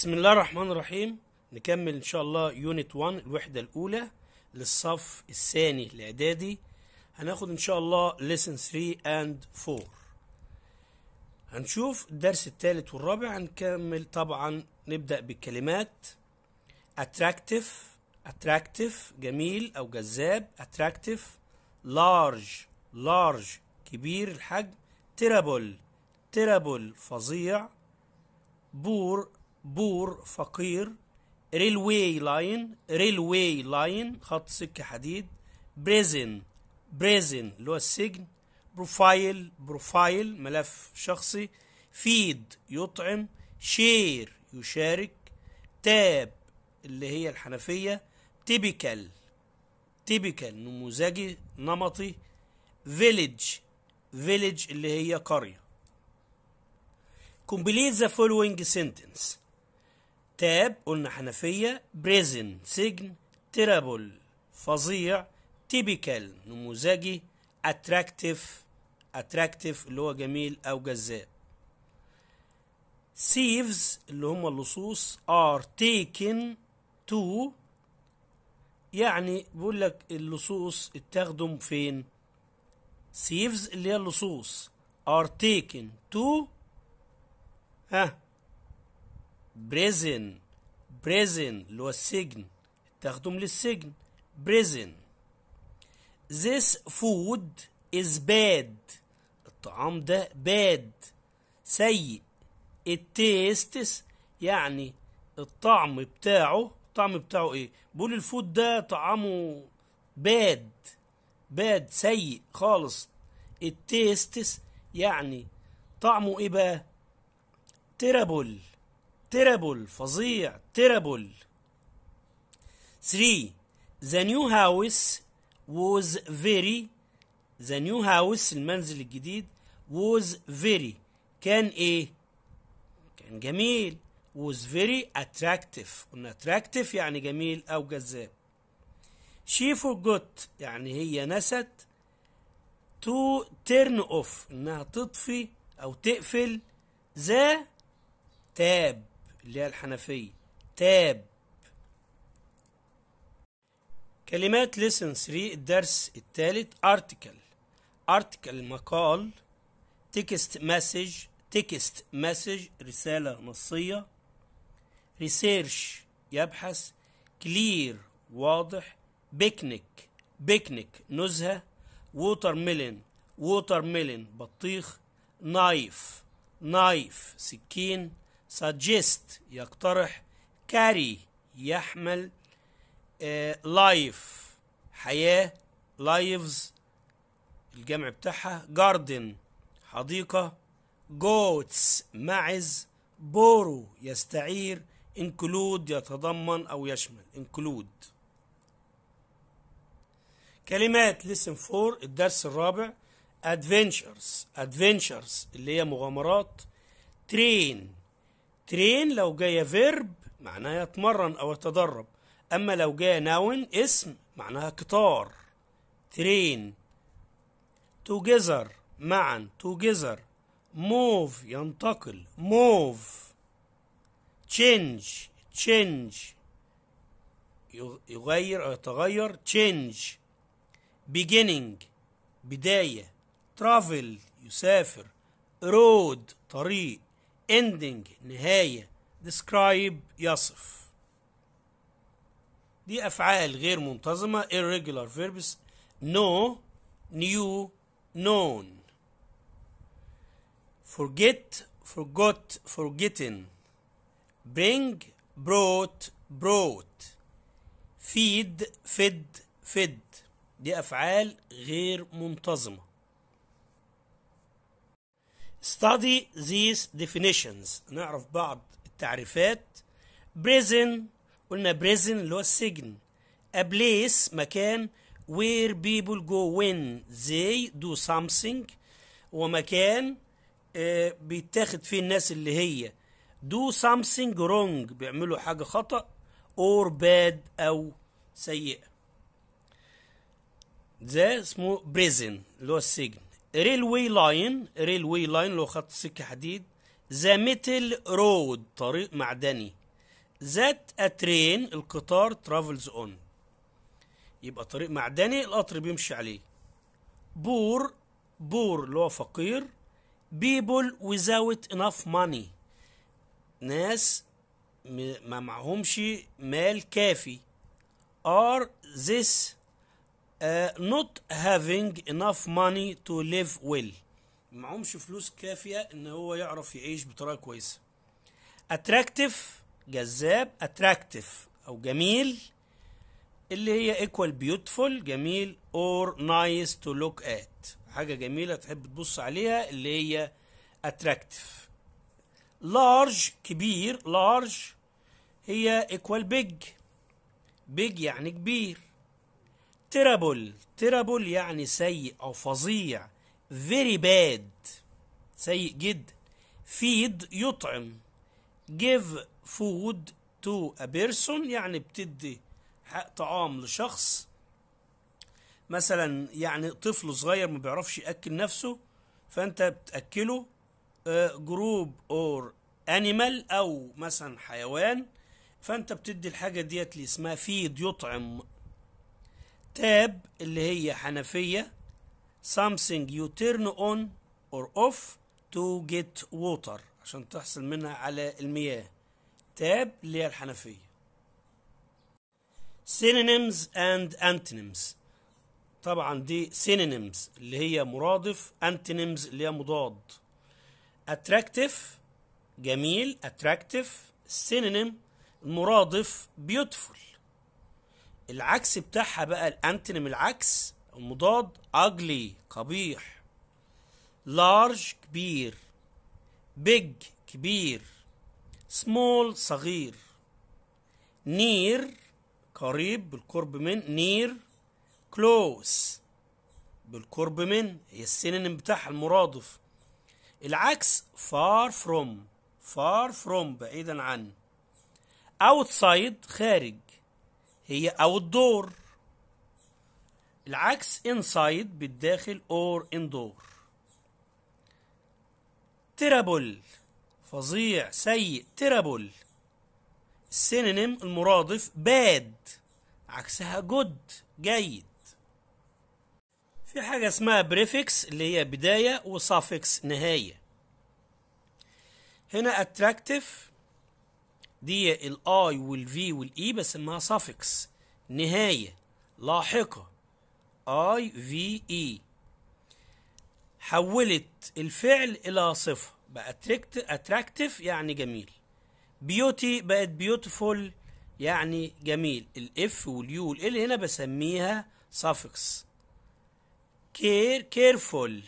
بسم الله الرحمن الرحيم نكمل ان شاء الله يونت 1 الوحدة الاولى للصف الثاني الاعدادي هناخد ان شاء الله ليسن 3 اند 4 هنشوف الدرس الثالث والرابع هنكمل طبعا نبدأ بالكلمات اتراكتيف اتراكتيف جميل او جذاب اتراكتيف لارج لارج كبير الحجم تيرابل تيرابل فظيع بور بور فقير ريلوي لاين ريلوي لاين خط سكة حديد بريزن بريزن اللي هو السجن بروفايل بروفايل ملف شخصي فيد يطعم شير يشارك تاب اللي هي الحنفية تيبيكال تيبيكال نموذجي نمطي فيليج فيليج اللي هي قرية complete the following sentence تاب قلنا حنفية بريزن سجن ترابل فظيع تيبيكال نموذجي اتراكتيف اتراكتيف اللي هو جميل او جذاب سيفز اللي هم اللصوص ار تيكن تو يعني بيقول لك اللصوص اتخدم فين سيفز اللي هي اللصوص ار تيكن تو ها بريزن بريزن اللي هو السجن تاخدهم للسجن بريزن This food is bad الطعام ده bad سيء it tastes يعني الطعم بتاعه الطعم بتاعه ايه بقول الفود ده طعمه باد باد سيء خالص it tastes يعني طعمه ايه بقى تيرابل تيربل فظيع تيربل 3 ذا نيو هاوس ووز فيري ذا نيو هاوس المنزل الجديد ووز فيري كان ايه كان جميل ووز فيري اتراكتيف قلنا اتراكتيف يعني جميل او جذاب شي فورجوت يعني هي نست تو تيرن اوف انها تطفي او تقفل ذا تاب اللي هي الحنفية تاب كلمات لسن 3 الدرس الثالث ارتكل ارتكل مقال تكست مسج تكست مسج رسالة نصية ريسيرش يبحث كلير واضح بيكنيك بيكنيك نزهة ووتر ميلن ووتر ميلن بطيخ نايف نايف سكين suggest يقترح carry يحمل آه, life حياة lives الجمع بتاعها garden حديقة goats معز borrow يستعير include يتضمن أو يشمل include كلمات listen for الدرس الرابع adventures adventures اللي هي مغامرات train ترين لو جاية فيرب معناها يتمرن أو يتدرب أما لو جاية ناون اسم معناها قطار ترين توجذر معا توجذر موف ينتقل موف تشينج تشينج يغير أو يتغير تشينج beginning بداية travel يسافر road طريق ending نهاية describe يصف دي أفعال غير منتظمة irregular verbs know new known forget forgot forgotten bring brought brought feed fed fed دي أفعال غير منتظمة study these definitions نعرف بعض التعريفات prison قلنا prison اللي هو السجن a place مكان where people go when they do something ومكان آه بيتاخد فيه الناس اللي هي do something wrong بيعملوا حاجة خطأ or bad أو سيئة ده اسمه prison اللي هو السجن ريلوي لاين ريلوي لاين لو خط سكة حديد ذا ميتل رود طريق معدني ذات اترين القطار ترافلز اون يبقى طريق معدني القطر بيمشي عليه بور بور اللي هو فقير بيبل ويزاوت انف ماني ناس ما معهمش مال كافي ار ذس not having enough money to live well معهمش فلوس كافية ان هو يعرف يعيش بطريقة كويسة attractive جذاب attractive او جميل اللي هي equal beautiful جميل or nice to look at حاجة جميلة تحب تبص عليها اللي هي attractive large كبير large هي equal big big يعني كبير terrible ترابل يعني سيء أو فظيع very bad سيء جدا فيد يطعم give food to a person يعني بتدي طعام لشخص مثلا يعني طفل صغير ما بيعرفش يأكل نفسه فأنت بتأكله جروب اور أنيمال أو مثلا حيوان فأنت بتدي الحاجة ديت اللي اسمها فيد يطعم تاب اللي هي حنفية something you turn on or off to get water عشان تحصل منها على المياه تاب اللي هي الحنفية synonyms and antonyms طبعا دي synonyms اللي هي مرادف antonyms اللي هي مضاد attractive جميل attractive synonym المرادف beautiful العكس بتاعها بقى الانتنم العكس المضاد ugly قبيح large كبير big كبير small صغير near قريب بالقرب من near close بالقرب من هي السينينم بتاعها المرادف العكس far from far from بعيدا عن outside خارج هي او الدور العكس انسايد بالداخل اور indoor تيرابل فظيع سيء تيرابل السينونيم المرادف باد عكسها جود جيد في حاجة اسمها بريفكس اللي هي بداية وسافكس نهاية هنا attractive دي الاي والفي والاي e بس انها suffix نهايه لاحقه اي في اي حولت الفعل الى صفه بقى اتراكتف يعني جميل بيوتي بقت بيوتيفول يعني جميل الاف واليو والال هنا بسميها suffix كير كيرفول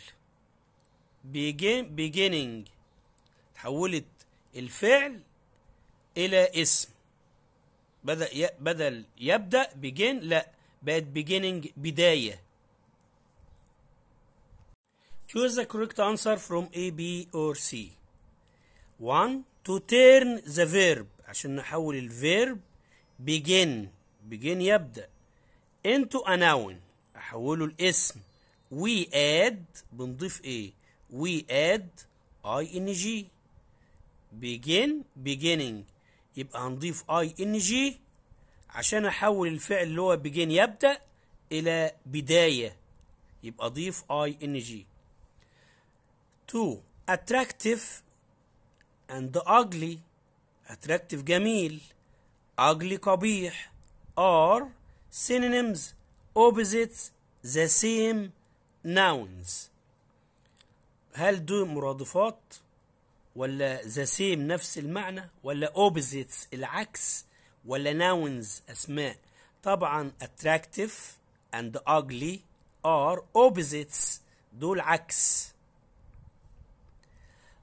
begin beginning تحولت الفعل إلى اسم بدل بدل يبدأ begin لا بقت beginning بداية Choose the correct answer from A, B or C 1 to turn the verb عشان نحول الفيرب begin begin يبدأ into a noun أحوله الاسم we add بنضيف ايه we add ing begin beginning يبقى هنضيف اي ان جي عشان احول الفعل اللي هو بيجين يبدأ الى بداية يبقى اضيف اي ان جي تو attractive and ugly attractive جميل ugly قبيح are synonyms opposites the same nouns هل دول مرادفات ولا ذا سيم نفس المعنى ولا اوبزيتس العكس ولا ناونز اسماء طبعا attractive and ugly are opposites دول عكس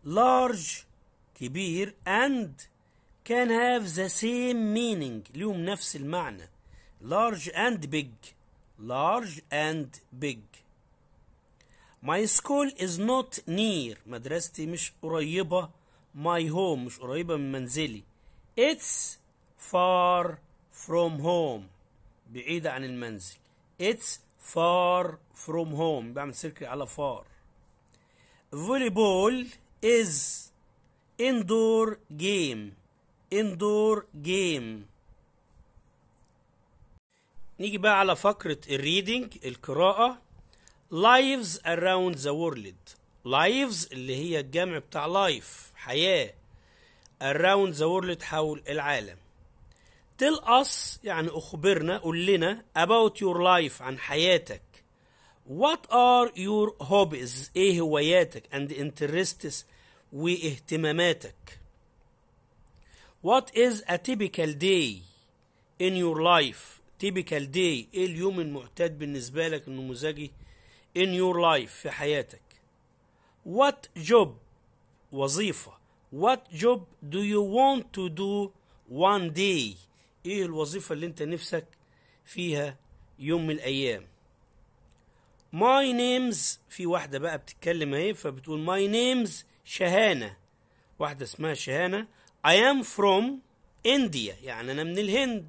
large كبير and can have the same meaning ليهم نفس المعنى large and big large and big My school is not near مدرستي مش قريبة My home مش قريبة من منزلي It's far from home بعيدة عن المنزل It's far from home بعمل سيركل على far Volleyball is indoor game indoor game نيجي بقى على فقرة الريدنج القراءة lives around the world lives اللي هي الجمع بتاع life حياة around the world حول العالم tell us يعني أخبرنا قول لنا about your life عن حياتك what are your hobbies ايه هواياتك and interests واهتماماتك what is a typical day in your life typical day ايه اليوم المعتاد بالنسبة لك انه مزاجي in your life في حياتك what job وظيفة what job do you want to do one day ايه الوظيفة اللي انت نفسك فيها يوم من الايام my names في واحدة بقى بتتكلم اهي فبتقول my names شهانة واحدة اسمها شهانة I am from India يعني أنا من الهند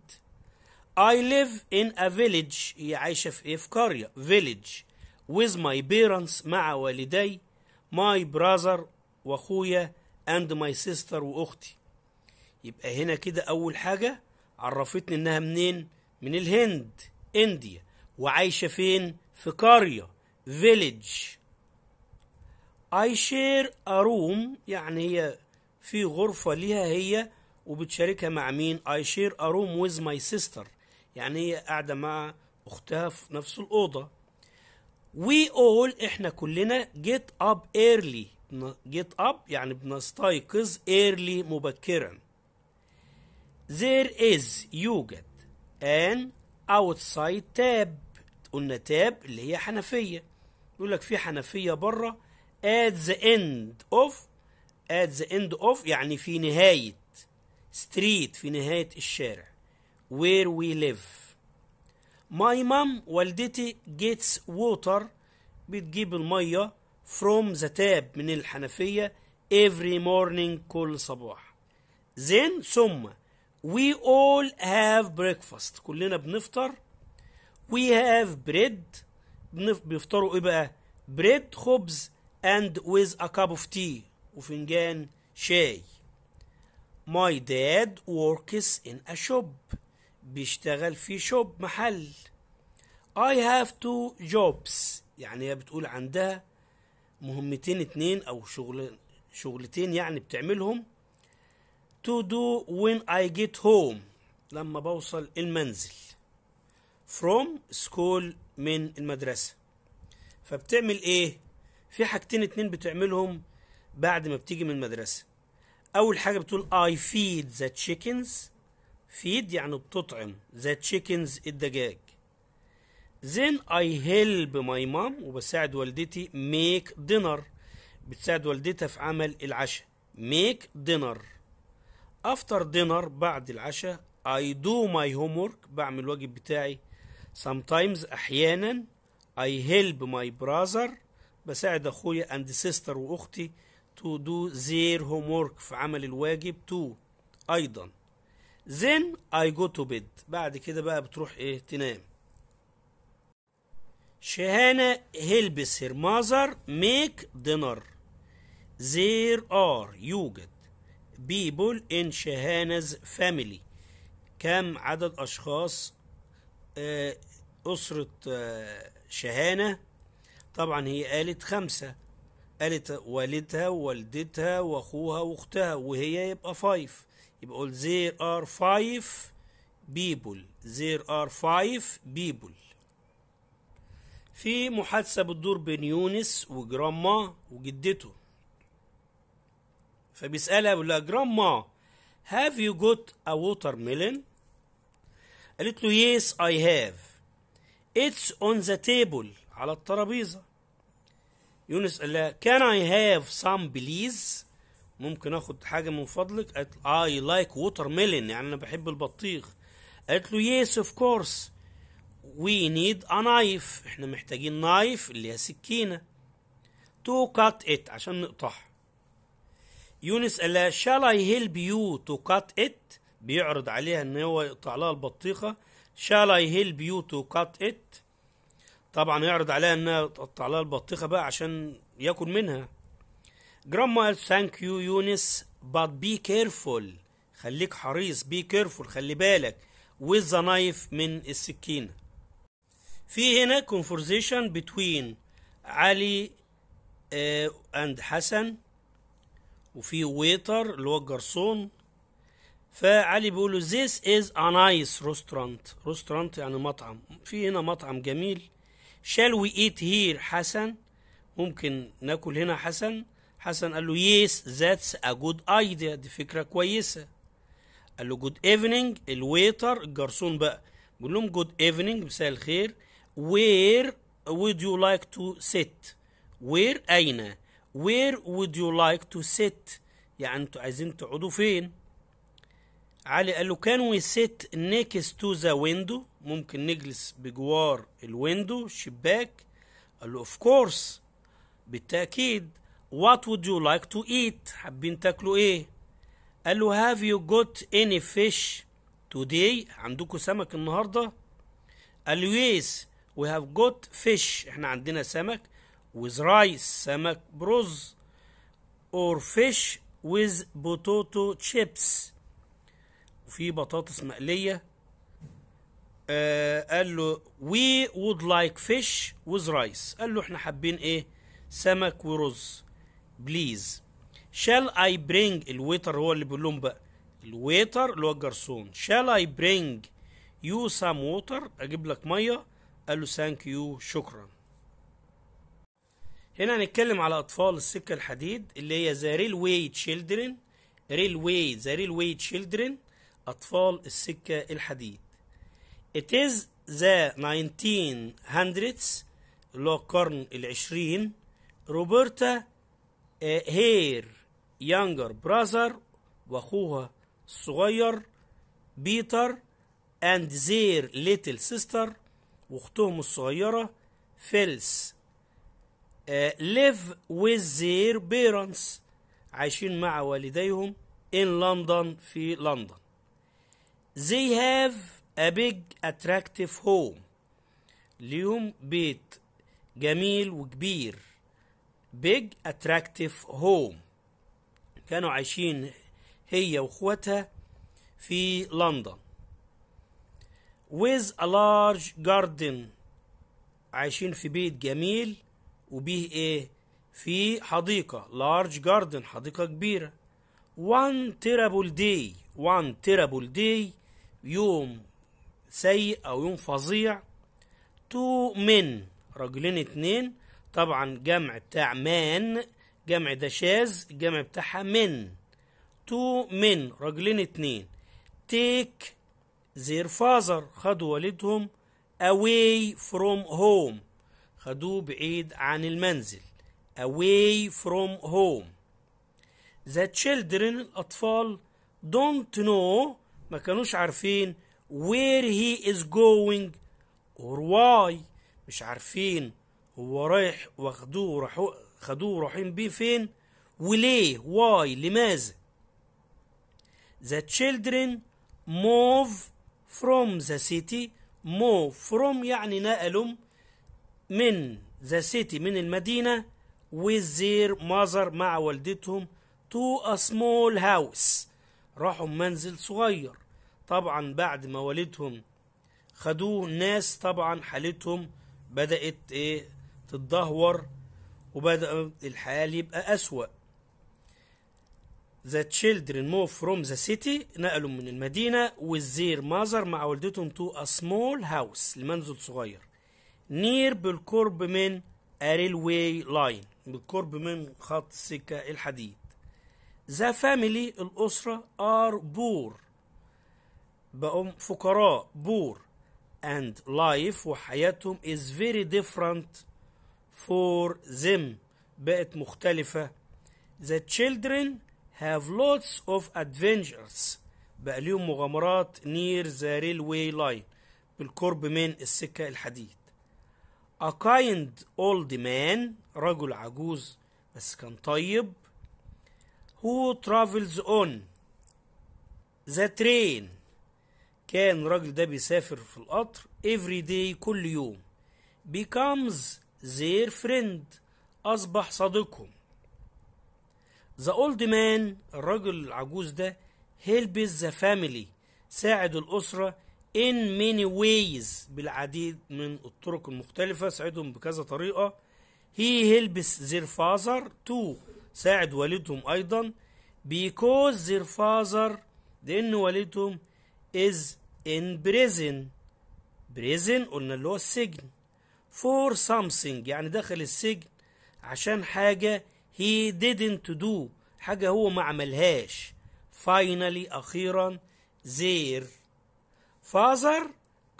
I live in a village هي عايشة في إيه في قرية village with my parents مع والدي my brother واخويا and my sister واختي يبقى هنا كده اول حاجه عرفتني انها منين من الهند انديا وعايشه فين في قريه village I share a room يعني هي في غرفة ليها هي وبتشاركها مع مين I share a room with my sister يعني هي قاعدة مع أختها في نفس الأوضة وي اول احنا كلنا جيت اب ايرلي جيت اب يعني بنستيقظ ايرلي مبكرا there is يوجد an outside tab قلنا تاب اللي هي حنفيه يقول لك في حنفيه بره at the end of at the end of يعني في نهايه street في نهايه الشارع where we live ماي مام والدتي جيتس ووتر بتجيب الميه فروم ذا تاب من الحنفيه every morning كل صباح زين ثم we all have breakfast كلنا بنفطر we have bread بيفطروا ايه بقى bread خبز and with a cup of tea وفنجان شاي my dad works in a shop بيشتغل في شوب محل I have two jobs يعني هي بتقول عندها مهمتين اتنين او شغل شغلتين يعني بتعملهم to do when I get home لما بوصل المنزل from school من المدرسة فبتعمل ايه في حاجتين اتنين بتعملهم بعد ما بتيجي من المدرسة اول حاجة بتقول I feed the chickens فيد يعني بتطعم the تشيكنز الدجاج then I help my mom وبساعد والدتي make dinner بتساعد والدتها في عمل العشاء make dinner after dinner بعد العشاء I do my homework بعمل الواجب بتاعي sometimes أحيانا I help my brother بساعد أخويا and sister وأختي to do their homework في عمل الواجب too أيضا then I go to bed بعد كده بقى بتروح ايه تنام شهانة helps her mother make dinner there are يوجد people in شهانز family كم عدد أشخاص آه، أسرة آه، شهانة طبعا هي قالت خمسة قالت والدها ووالدتها وأخوها وأختها وهي يبقى فايف يبقى قول there are five people there are five people في محادثة بتدور بين يونس وجراما وجدته فبيسألها بيقول لها جراما هاف يو جوت ا ووتر ميلون قالت له يس اي هاف اتس اون ذا تيبل على الترابيزه يونس قال لها كان اي هاف سام بليز ممكن اخد حاجه من فضلك قالت اي لايك ووتر ميلون يعني انا بحب البطيخ قالت له يس اوف كورس وي نيد ا نايف احنا محتاجين نايف اللي هي سكينه تو كات ات عشان نقطعها يونس قال لها شال اي هيلب يو تو كات ات بيعرض عليها ان هو يقطع لها البطيخه شال اي هيلب يو تو كات ات طبعا يعرض عليها انها تقطع لها البطيخه بقى عشان ياكل منها جراما ثانك يو يونس بات بي كيرفول خليك حريص بي كيرفول خلي بالك with the knife من السكينة في هنا conversation between علي اند آه، uh, حسن وفي ويتر اللي هو الجرسون فعلي بيقول له this is a nice restaurant restaurant يعني مطعم في هنا مطعم جميل shall we eat here حسن ممكن ناكل هنا حسن حسن قال له يس ذاتس ا جود ايديا دي فكره كويسه قال له جود ايفنينج الويتر الجرسون بقى بيقول لهم جود ايفنينج مساء الخير وير وود يو لايك تو سيت وير اين وير وود يو لايك تو سيت يعني انتوا عايزين تقعدوا فين علي قال له كان وي سيت next تو ذا ويندو ممكن نجلس بجوار الويندو الشباك قال له اوف كورس بالتأكيد What would you like to eat حابين تاكلوا ايه قال له have you got any fish today عندكم سمك النهارده قال له yes we have got fish احنا عندنا سمك with rice سمك برز or fish with potato chips وفي بطاطس مقلية آه قال له we would like fish with rice قال له احنا حابين ايه سمك ورز بليز شال اي برينج الويتر هو اللي بيقول لهم بقى الويتر اللي هو الجرسون شال اي برينج يو سام ووتر اجيب لك ميه قال له ثانك يو شكرا هنا هنتكلم على اطفال السكه الحديد اللي هي ذا ريل واي تشيلدرن ريل واي ذا ريل واي تشيلدرن اطفال السكه الحديد ات از ذا 1900 اللي هو القرن العشرين روبرتا آه، هير يانجر براذر واخوها الصغير بيتر اند زير ليتل سيستر واختهم الصغيره فيلس ليف ويز زير بيرنتس عايشين مع والديهم ان لندن في لندن they have a big attractive home ليهم بيت جميل وكبير بيج اتراكتيف هوم كانوا عايشين هي واخواتها في لندن with a large garden عايشين في بيت جميل وبيه ايه في حديقة large garden حديقة كبيرة one terrible day one terrible day يوم سيء او يوم فظيع two men رجلين اتنين طبعا جمع بتاع مان جمع ده شاذ الجمع بتاعها من تو من رجلين اتنين تيك زير فازر خدوا والدهم away from home خدوه بعيد عن المنزل away from home the children الأطفال don't know ما كانوش عارفين where he is going or why مش عارفين هو رايح واخدوه راحوا خدوه رايحين بيه فين وليه واي لماذا the children move from the city move from يعني نقلهم من the city من المدينة وزير ماذر مع والدتهم to a small house راحوا منزل صغير طبعا بعد ما والدهم خدوه ناس طبعا حالتهم بدأت ايه تدهور وبدأ الحال يبقى أسوأ The children moved from the city نقلوا من المدينة والزير ماذر مع والدتهم to a small house لمنزل صغير نير بالقرب من a railway line بالقرب من خط السكة الحديد The family الأسرة are poor بقوا فقراء بور and life وحياتهم إز فيري ديفرنت for them بقت مختلفة the children have lots of adventures بقى ليهم مغامرات near the railway line بالقرب من السكة الحديد a kind old man رجل عجوز بس كان طيب who travels on the train كان الراجل ده بيسافر في القطر every day كل يوم becomes their friend أصبح صديقهم The old man الرجل العجوز ده helps the family ساعد الأسرة in many ways بالعديد من الطرق المختلفة ساعدهم بكذا طريقة he helps their father to ساعد والدهم أيضا because their father لأن والدهم is in prison prison قلنا اللي هو السجن for something يعني دخل السجن عشان حاجة he didn't do حاجة هو ما عملهاش finally أخيرا their father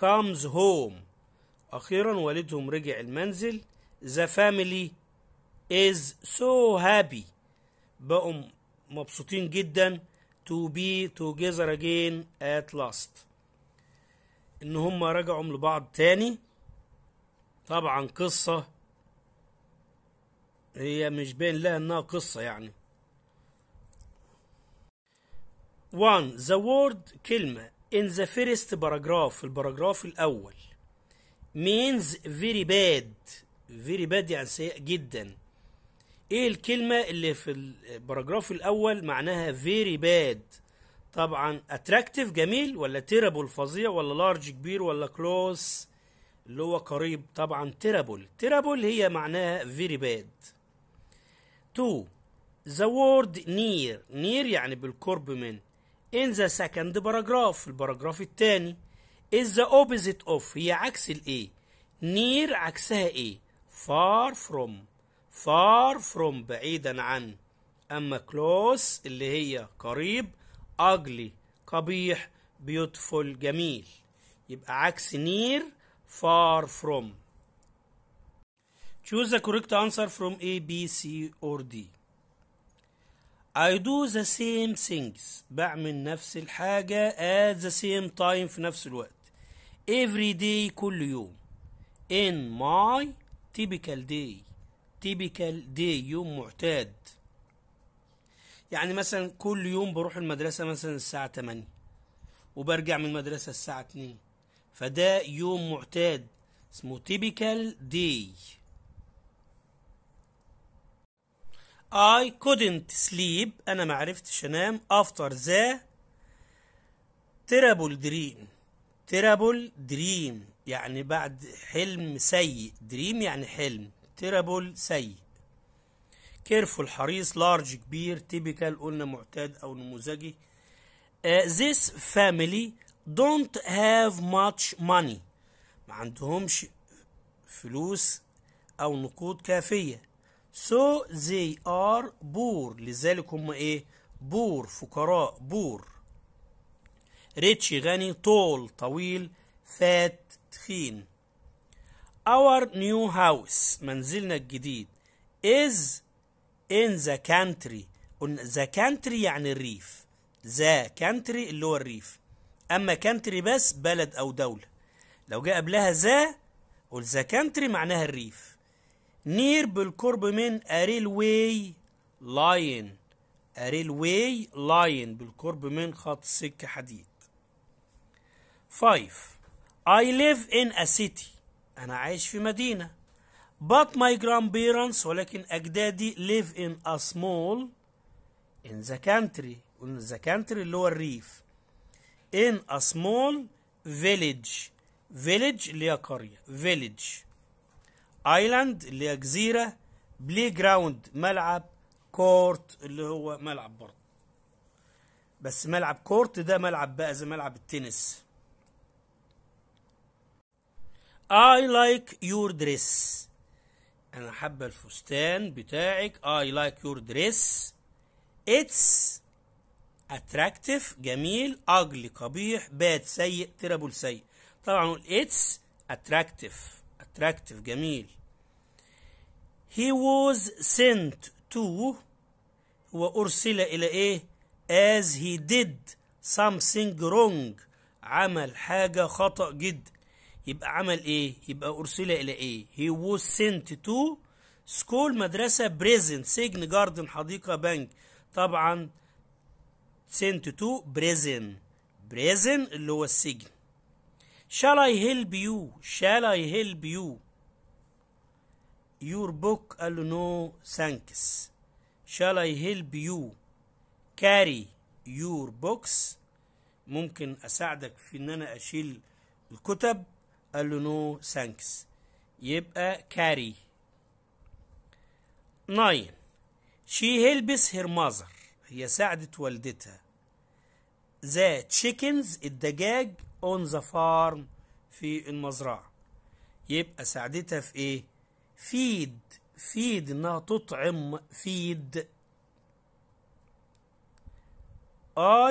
comes home أخيرا والدهم رجع المنزل the family is so happy بقوا مبسوطين جدا to be together again at last ان هم رجعوا لبعض تاني طبعا قصة هي مش باين لها انها قصة يعني وان the word كلمة in the first paragraph البراجراف الأول means very bad very bad يعني سيء جدا ايه الكلمة اللي في البراجراف الأول معناها very bad طبعا attractive جميل ولا terrible فظيع ولا large كبير ولا close اللي هو قريب طبعا terrible terrible هي معناها very bad two the word near near يعني بالقرب من in the second paragraph البراجراف الثاني is the opposite of هي عكس الايه near عكسها ايه far from far from بعيدا عن اما close اللي هي قريب ugly قبيح beautiful جميل يبقى عكس near far from. Choose the correct answer from A, B, C or D. I do the same things بعمل نفس الحاجة at the same time في نفس الوقت every day كل يوم in my typical day typical day يوم معتاد يعني مثلا كل يوم بروح المدرسة مثلا الساعة 8 وبرجع من المدرسة الساعة 2 فده يوم معتاد اسمه typical day I couldn't sleep أنا ما عرفتش أنام after the terrible dream terrible dream يعني بعد حلم سيء dream يعني حلم terrible سيء careful حريص large كبير typical قلنا معتاد أو نموذجي uh, this family don't have much money ما عندهمش فلوس أو نقود كافية so they are poor لذلك هم إيه poor فقراء poor rich غني tall طويل fat تخين our new house منزلنا الجديد is in the country the country يعني الريف the country اللي هو الريف أما كانتري بس بلد أو دولة لو جاء قبلها ذا قول ذا كانتري معناها الريف نير بالقرب من واي لاين واي لاين بالقرب من خط سكة حديد 5 I live in a city أنا عايش في مدينة but my grandparents ولكن أجدادي live in a small in the country in the country اللي هو الريف in a small village village اللي هي قرية village island اللي هي جزيرة بلاي جراوند ملعب كورت اللي هو ملعب برضه بس ملعب كورت ده ملعب بقى زي ملعب التنس I like your dress انا حابة الفستان بتاعك I like your dress it's اتراكتيف جميل اجلي قبيح باد سيء تيرابل سيء طبعا نقول اتس اتراكتيف اتراكتيف جميل he was sent to هو أرسل إلى إيه as he did something wrong عمل حاجة خطأ جدا يبقى عمل إيه يبقى أرسل إلى إيه he was sent to school مدرسة prison سجن جاردن حديقة بنك طبعا sent to prison prison اللي هو السجن shall I help you shall I help you your book قال له no thanks shall I help you carry your books ممكن اساعدك في ان انا اشيل الكتب قال له no thanks يبقى carry nine she helps her mother هي ساعدت والدتها ذا تشيكنز الدجاج اون ذا فارم في المزرعة يبقى ساعدتها في ايه فيد فيد انها تطعم فيد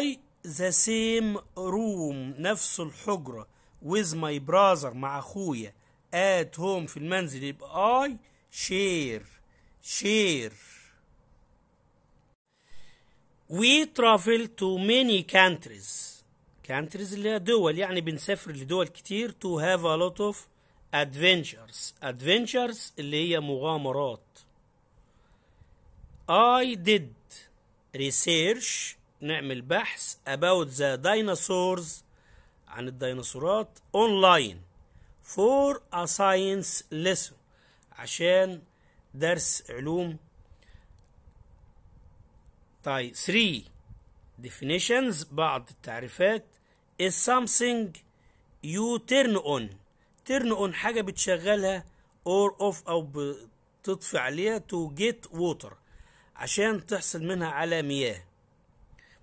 I the same room نفس الحجرة with my brother مع أخويا at home في المنزل يبقى I share share We travel to many countries countries اللي هي دول يعني بنسافر لدول كتير to have a lot of adventures adventures اللي هي مغامرات I did research نعمل بحث about the dinosaurs عن الديناصورات online for a science lesson عشان درس علوم طيب 3 definitions بعض التعريفات is something you turn on turn on حاجة بتشغلها or off أو بتطفي عليها to get water عشان تحصل منها على مياه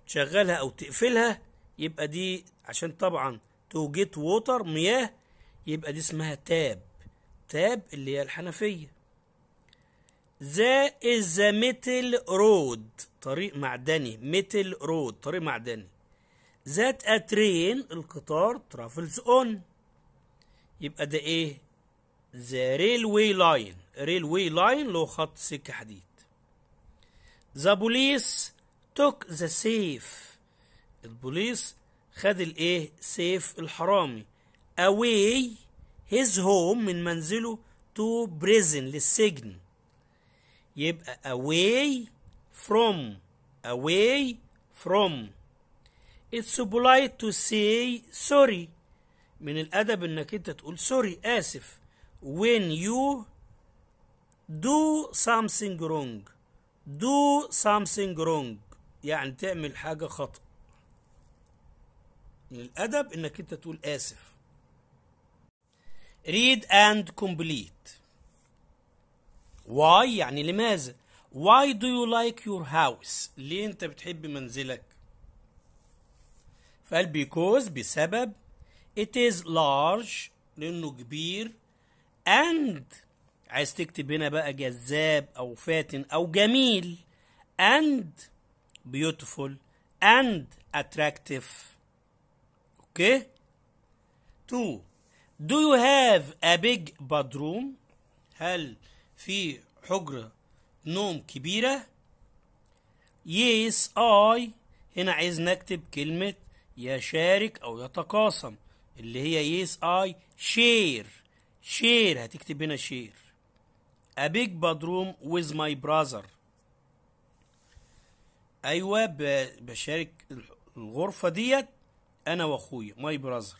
تشغلها أو تقفلها يبقى دي عشان طبعا to get water مياه يبقى دي اسمها تاب تاب اللي هي الحنفية ذا از ذا ميتال رود طريق معدني ميتل رود طريق معدني ذات اترين القطار ترافلز اون يبقى ده ايه ذا ريلوي لاين ريلوي لاين له خط سكه حديد ذا بوليس توك ذا سيف البوليس خد الايه سيف الحرامي اواي هيز هوم من منزله تو بريزن للسجن يبقى away from away from it's polite to say sorry من الأدب إنك أنت تقول sorry آسف when you do something wrong do something wrong يعني تعمل حاجة خطأ من الأدب إنك أنت تقول آسف read and complete Why يعني لماذا Why do you like your house ليه انت بتحب منزلك فقال because بسبب it is large لانه كبير and عايز تكتب هنا بقى جذاب او فاتن او جميل and beautiful and attractive okay two do you have a big bedroom هل في حجرة نوم كبيرة يس اي هنا عايز نكتب كلمة يشارك أو يتقاسم اللي هي يس اي شير شير هتكتب هنا شير A big bedroom with my brother أيوة بشارك الغرفة ديت أنا وأخويا my brother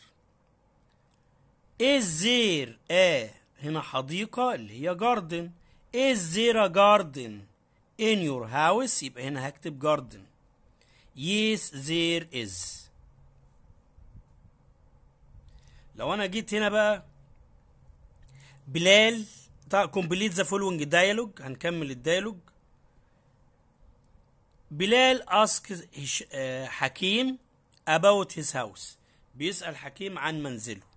Is there a هنا حديقة اللي هي جاردن is there a garden in your house يبقى هنا هكتب garden yes there is لو انا جيت هنا بقى بلال كومبليت ذا فولوينج dialogue هنكمل الديالوج بلال ask آه، حكيم about his house بيسأل حكيم عن منزله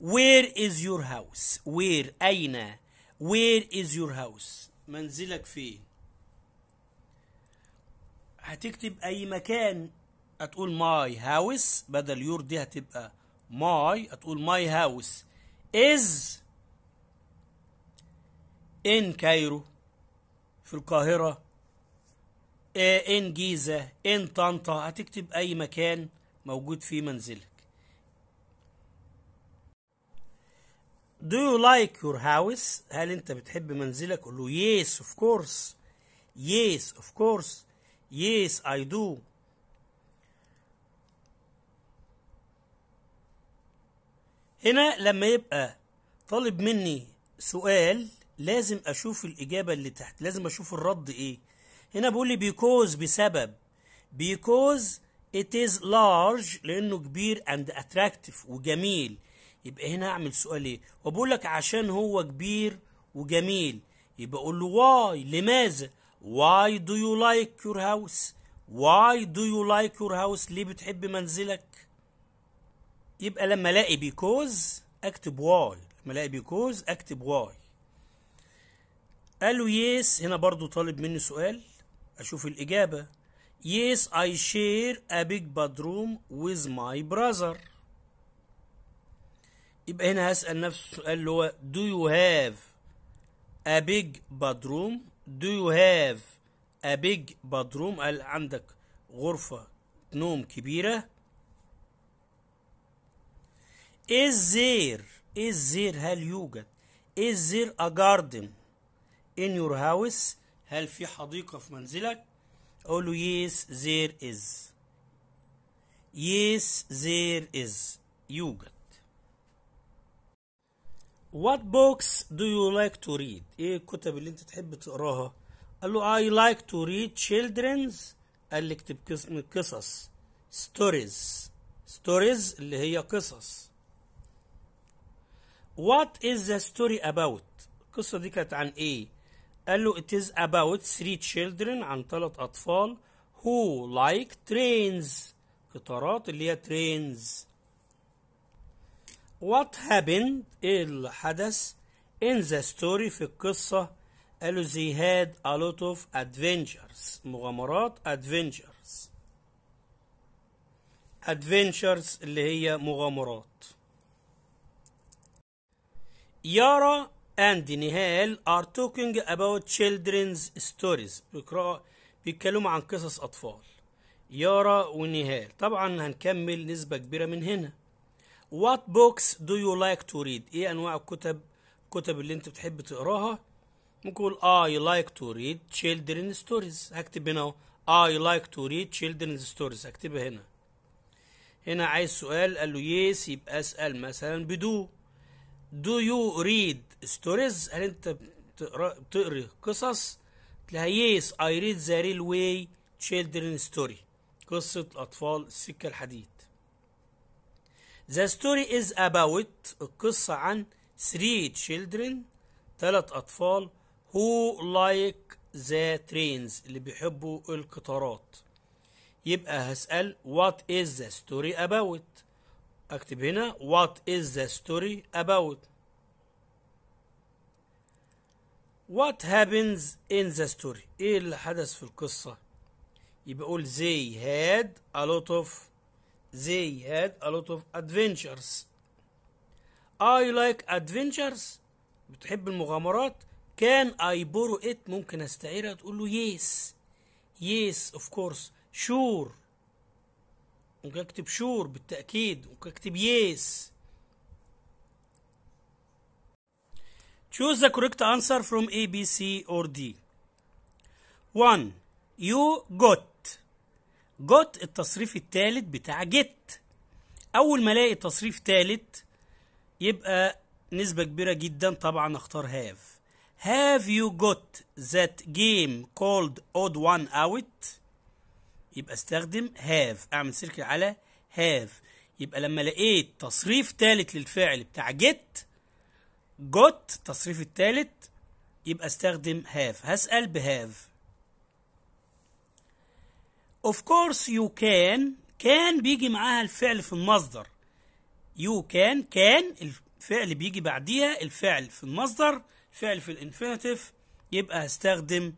Where is your house? Where أين Where is your house منزلك فين هتكتب أي مكان هتقول my house بدل your دي هتبقى my هتقول my house is in كايرو في القاهرة ان جيزة ان طنطا هتكتب أي مكان موجود فيه منزلك Do you like your house هل انت بتحب منزلك قول له yes of course yes of course yes I do هنا لما يبقى طالب مني سؤال لازم اشوف الاجابه اللي تحت لازم اشوف الرد ايه هنا بيقول لي because بسبب because it is large لانه كبير and attractive وجميل يبقى هنا اعمل سؤال ايه وبقول لك عشان هو كبير وجميل يبقى اقول له واي لماذا واي دو يو لايك يور هاوس واي دو يو لايك يور هاوس ليه بتحب منزلك يبقى لما الاقي بيكوز اكتب واي لما الاقي بيكوز اكتب واي قالوا يس هنا برضو طالب مني سؤال اشوف الاجابه يس اي شير ا بيج بادروم ويز ماي براذر يبقى هنا هسأل نفس السؤال اللي هو do you have a big bedroom do you have a big bedroom قال عندك غرفة نوم كبيرة is there is there هل يوجد is there a garden in your house هل في حديقة في منزلك أقول له yes there is yes there is يوجد What books do you like to read? ايه الكتب اللي انت تحب تقراها؟ قال له I like to read children's قال لي اكتب قصص stories stories اللي هي قصص What is the story about؟ القصة دي كانت عن ايه؟ قال له it is about three children عن ثلاث أطفال who like trains قطارات اللي هي trains What happened إيه اللي حدث in the story في القصة قالوا they had a lot of adventures مغامرات adventures adventures اللي هي مغامرات يارا and نهال are talking about children's stories بيقرأوا بيتكلموا عن قصص أطفال يارا ونهال طبعا هنكمل نسبة كبيرة من هنا What books do you like to read ايه انواع الكتب الكتب اللي انت بتحب تقراها ممكن I like to read children's stories هكتب هنا I like to read children's stories هكتبها هنا هنا عايز سؤال قال له yes يبقى اسأل مثلا بدو do you read stories هل انت بتقري قصص تلاقيها yes I read the railway children's story قصة الأطفال السكة الحديد The story is about القصة عن three children ثلاث أطفال who like the trains اللي بيحبوا القطارات يبقى هسأل what is the story about أكتب هنا what is the story about what happens in the story إيه اللي حدث في القصة يبقى أقول they had a lot of They had a lot of adventures. I like adventures. بتحب المغامرات. Can I borrow it؟ ممكن استعيرها تقول له yes. Yes, of course. Sure. ممكن اكتب sure بالتأكيد. ممكن اكتب yes. Choose the correct answer from A, B, C, or D. one You got جوت التصريف التالت بتاع جيت اول ما الاقي تصريف تالت يبقى نسبه كبيره جدا طبعا اختار هاف هاف يو جوت ذات جيم كولد اود وان اوت يبقى استخدم هاف اعمل سيركل على هاف يبقى لما لقيت تصريف تالت للفعل بتاع جيت جوت التصريف التالت يبقى استخدم هاف هسأل بهاف of course you can كان بيجي معاها الفعل في المصدر you can كان الفعل بيجي بعديها الفعل في المصدر فعل في الانفينيتيف يبقى هستخدم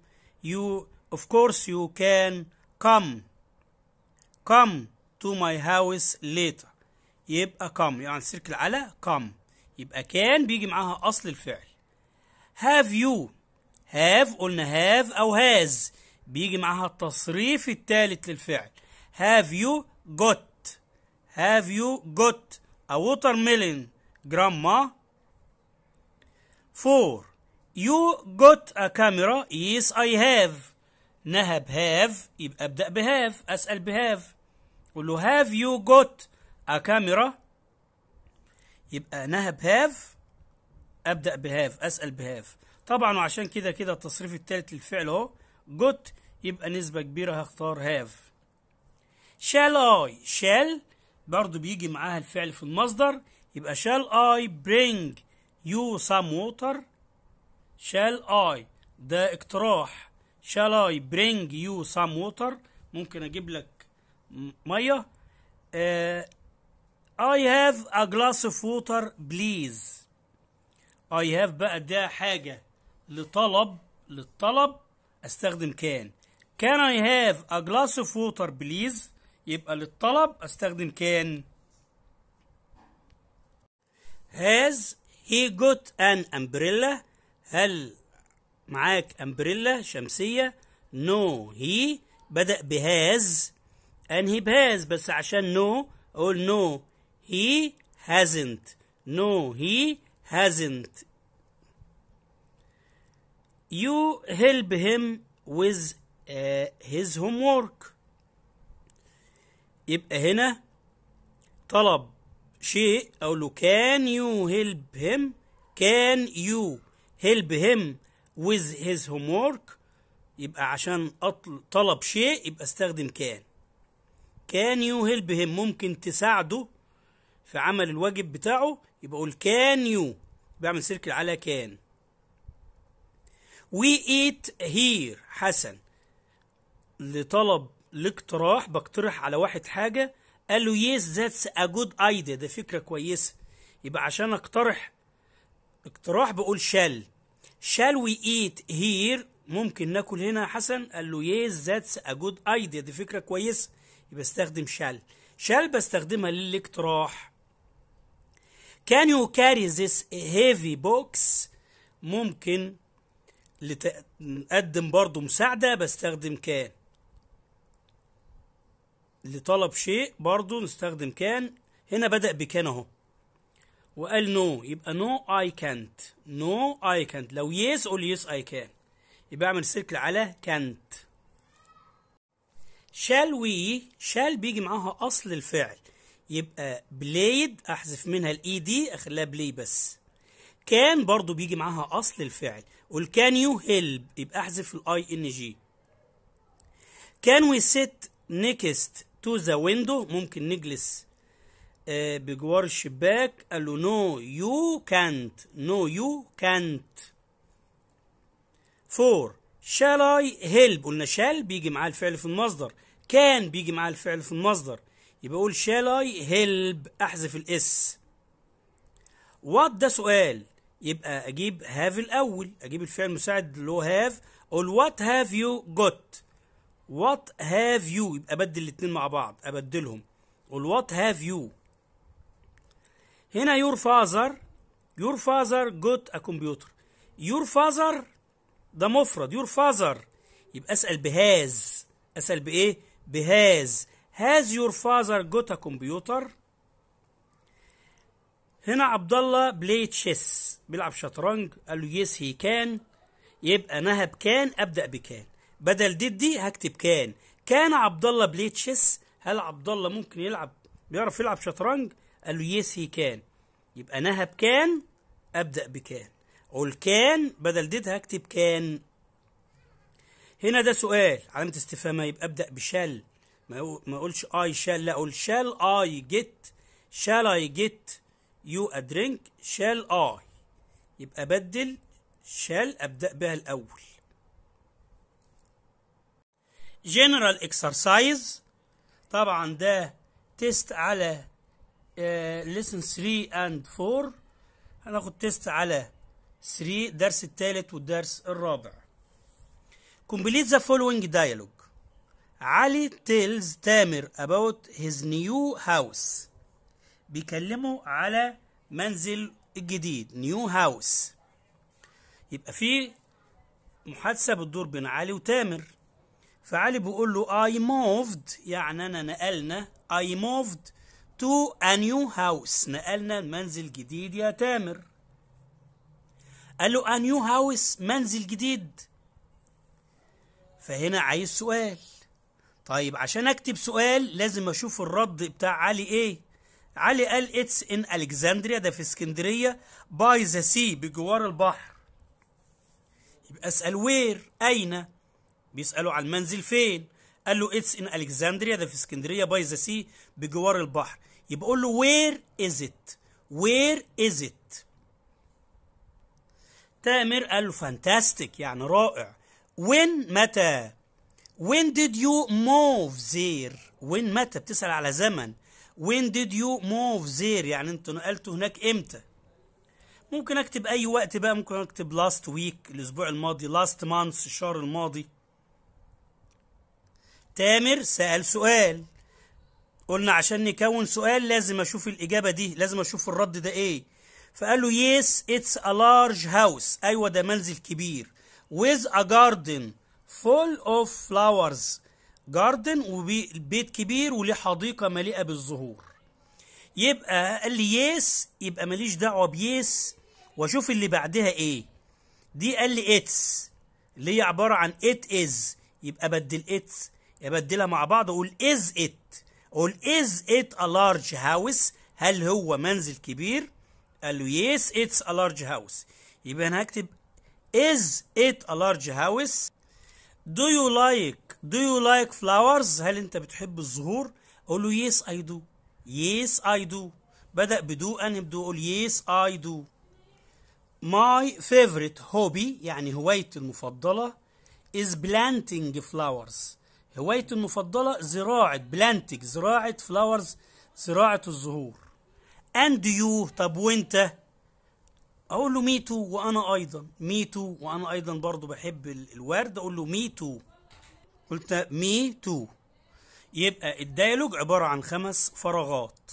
you of course you can come come to my house later يبقى come يعني سيركل على come يبقى كان بيجي معاها أصل الفعل have you have قلنا have أو has بيجي معاها التصريف الثالث للفعل have you got have you got a watermelon grandma فور you got a camera yes I have نهب have يبقى ابدأ بهاف أسأل بهاف قول له have you got a camera يبقى نهب have أبدأ بهاف أسأل بهاف طبعا وعشان كده كده التصريف الثالث للفعل اهو جوت يبقى نسبة كبيرة هختار هاف shall I shall برضو بيجي معاها الفعل في المصدر يبقى shall I bring you some water shall I ده اقتراح shall I bring you some water ممكن اجيب لك ميه uh, I have a glass of water please I have بقى ده حاجة لطلب للطلب استخدم كان كان I have a glass of water please يبقى للطلب استخدم كان has he got an umbrella هل معاك امبريلا شمسية نو no, هي بدأ بهاز انهي بهاز بس عشان نو no, اقول نو هي هازنت نو هي هازنت You help him with uh, his homework يبقى هنا طلب شيء أقول له can you help him can you help him with his homework يبقى عشان طلب شيء يبقى استخدم كان كان يو هيلب هيم ممكن تساعده في عمل الواجب بتاعه يبقى اقول كان يو بعمل سيركل على كان وي ايت هير حسن لطلب لاقتراح بقترح على واحد حاجة قال له يس ذاتس ا جود ايديا ده فكرة كويسة يبقى عشان اقترح اقتراح بقول شال شال وي ايت هير ممكن ناكل هنا يا حسن قال له يس ذاتس ا جود ايديا دي فكرة كويسة يبقى استخدم شال شال بستخدمها للاقتراح كان يو كاري ذيس هيفي بوكس ممكن لتقدم برضو مساعدة بستخدم كان لطلب شيء برضو نستخدم كان هنا بدأ بكان اهو وقال نو no. يبقى نو اي كانت نو اي كانت لو يس قول يس اي كان يبقى اعمل سيركل على كانت شال وي شال بيجي معاها اصل الفعل يبقى بلايد احذف منها الاي دي e اخليها بلاي بس كان برضو بيجي معاها اصل الفعل قول كان يو هيلب يبقى احذف الاي ان جي كان وي سيت نيكست تو ذا ويندو ممكن نجلس آه، بجوار الشباك قال له نو يو كانت نو يو كانت فور شال اي هيلب قلنا شال بيجي معاه الفعل في المصدر كان بيجي معاه الفعل في المصدر يبقى اقول شال اي هيلب احذف الاس وات ده سؤال يبقى اجيب هاف الاول اجيب الفعل المساعد اللي هو هاف اقول وات هاف يو جوت وات هاف يو يبقى ابدل الاثنين مع بعض ابدلهم اقول وات هاف يو هنا يور فازر يور فازر جوت ا كمبيوتر يور فازر ده مفرد يور فازر يبقى اسال بهاز اسال بايه بهاز هاز يور فازر جوت ا كمبيوتر هنا عبد الله بلاي تشيس بيلعب شطرنج قال له يس هي كان يبقى نهب كان ابدا بكان بدل ديد دي هكتب كان كان عبد الله بلاي تشيس هل عبد الله ممكن يلعب بيعرف يلعب شطرنج قال له يس هي كان يبقى نهب كان ابدا بكان قول كان بدل ديد هكتب كان هنا ده سؤال علامه استفهام يبقى ابدا بشال ما اقولش اي شال لا اقول شال اي جيت شال اي جيت you a drink shall I يبقى بدل shall أبدأ بها الأول general exercise طبعا ده تيست على lesson 3 and 4 هناخد تيست على 3 درس الثالث والدرس الرابع complete the following dialogue علي tells تامر about his new house بيكلموا على منزل الجديد نيو هاوس يبقى في محادثة بتدور بين علي وتامر فعلي بيقول له I moved يعني أنا نقلنا I moved to a new house نقلنا منزل جديد يا تامر قال له a new house منزل جديد فهنا عايز سؤال طيب عشان اكتب سؤال لازم اشوف الرد بتاع علي ايه علي قال اتس ان الكسندريا ده في اسكندريه باي ذا سي بجوار البحر يبقى اسال وير اين بيسالوا على المنزل فين قال له اتس ان الكسندريا ده في اسكندريه باي ذا سي بجوار البحر يبقى قول له وير از ات وير از ات تامر قال له فانتاستيك يعني رائع وين متى وين ديد يو موف زير وين متى بتسال على زمن وين ديد يو موف زير يعني انتوا نقلتوا هناك امتى ممكن اكتب اي وقت بقى ممكن اكتب لاست ويك الاسبوع الماضي لاست مانث الشهر الماضي تامر سأل سؤال قلنا عشان نكون سؤال لازم اشوف الاجابه دي لازم اشوف الرد ده ايه فقال له يس اتس ا لارج هاوس ايوه ده منزل كبير with a garden full of flowers جاردن وبيت كبير وليه حديقه مليئه بالزهور يبقى قال لي يس يبقى ماليش دعوه بيس واشوف اللي بعدها ايه دي قال لي اتس اللي هي عباره عن ات از يبقى بدل اتس ابدلها مع بعض اقول از ات اقول از ات ا لارج هاوس هل هو منزل كبير قال له يس اتس ا لارج هاوس يبقى انا هكتب از ات ا لارج هاوس Do you like Do you like flowers هل أنت بتحب الزهور قول له yes I do yes I do بدأ بدو أنا بدو أقول yes I do My favorite hobby يعني هوايتي المفضلة is planting flowers هوايتي المفضلة زراعة planting زراعة flowers زراعة الزهور and you طب وانت اقول له ميتو وانا ايضا ميتو وانا ايضا برضو بحب الورد اقول له ميتو قلت ميتو يبقى الديالوج عبارة عن خمس فراغات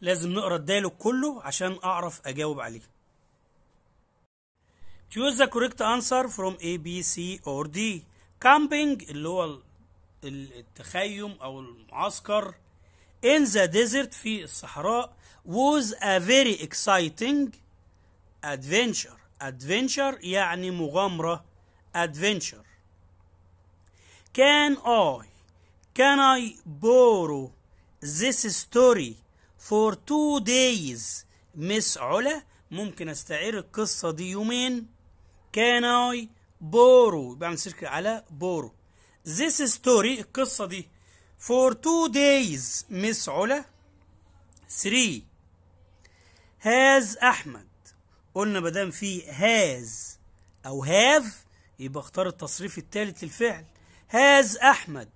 لازم نقرا الديالوج كله عشان اعرف اجاوب عليه choose the correct answer from A B C or D camping اللي هو التخيم او المعسكر in the desert في الصحراء was a very exciting adventure adventure يعني مغامرة adventure can I can I borrow this story for two days مس علا ممكن استعير القصة دي يومين can I borrow يبقى اعمل على borrow this story القصة دي for two days مس علا 3 هاز أحمد قلنا ما دام في هاز او هاف يبقى اختار التصريف الثالث للفعل هاز احمد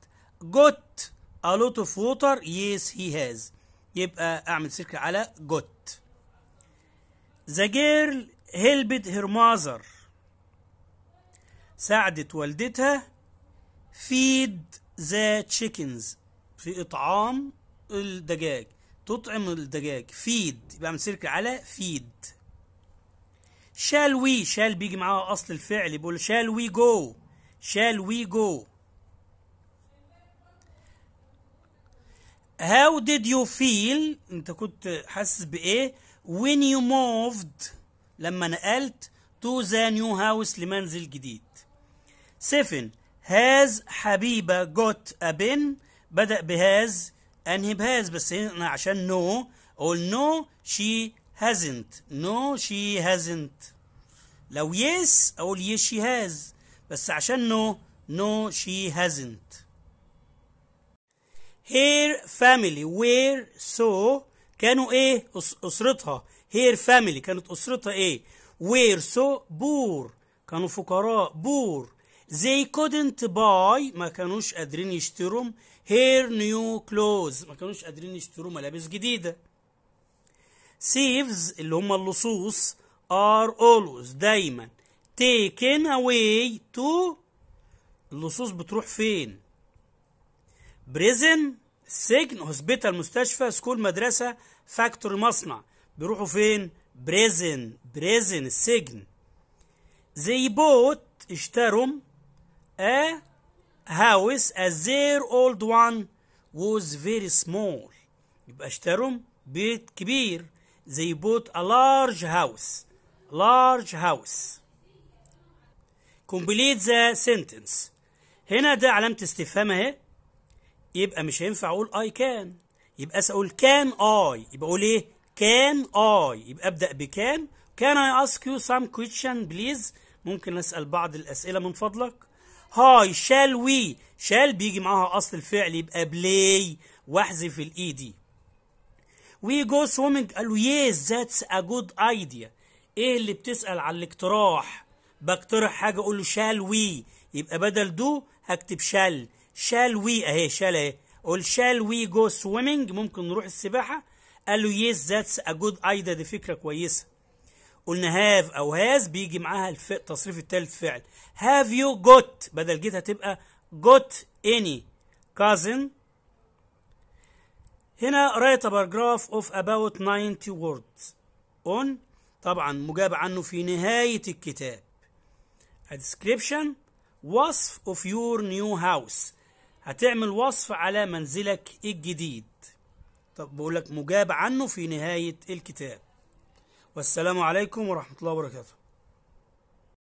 جوت ا لوت اوف ووتر يس هي هاز يبقى اعمل سيركل على جوت ذا جيرل هيلبت هير ماذر ساعدت والدتها فيد ذا تشيكنز في اطعام الدجاج تطعم الدجاج فيد يبقى اعمل سيركل على feed شال وي شال بيجي معاها اصل الفعل بيقول شال وي جو شال وي جو هاو ديد يو فيل انت كنت حاسس بايه when you moved لما نقلت to the new house لمنزل جديد سفن هاز حبيبة جوت أبن بدأ بهاز أنهي بهاز بس هنا عشان نو no. قول نو no, شي hasn't no she hasn't لو yes أقول yes she has بس عشان no no she hasn't her family where so كانوا ايه أسرتها her family كانت أسرتها ايه where so poor كانوا فقراء poor they couldn't buy ما كانوش قادرين يشتروا her new clothes ما كانوش قادرين يشتروا ملابس جديده سيفز اللي هم اللصوص are always دايما taken away to اللصوص بتروح فين بريزن سجن هوسبيتال مستشفى سكول مدرسة فاكتور مصنع بيروحوا فين بريزن بريزن السجن زي بوت اشتروا a house as their old one was very small يبقى اشتروا بيت كبير They bought a large house. Large house. Complete the sentence. هنا ده علامة استفهام اهي. يبقى مش هينفع أقول I can. يبقى اسأل can I. يبقى أقول إيه؟ can I. يبقى أبدأ بكان. Can I ask you some question please؟ ممكن أسأل بعض الأسئلة من فضلك؟ هاي شال وي شال بيجي معاها اصل الفعل يبقى play واحذف الاي دي وي جو سويمنج قال له يس ذاتس ا جود ايديا ايه اللي بتسال على الاقتراح بقترح حاجه اقول له شال وي يبقى بدل دو هكتب شال شال وي اهي شال اهي اقول شال وي جو سويمنج ممكن نروح السباحه قال له يس ذاتس ا جود ايديا دي فكره كويسه قلنا هاف او هاز بيجي معاها التصريف الثالث فعل هاف يو جوت بدل جيت هتبقى جوت اني كازن هنا write a paragraph of about 90 words on طبعا مجاب عنه في نهاية الكتاب a description وصف of your new house هتعمل وصف على منزلك الجديد طب بقول لك مجاب عنه في نهاية الكتاب والسلام عليكم ورحمة الله وبركاته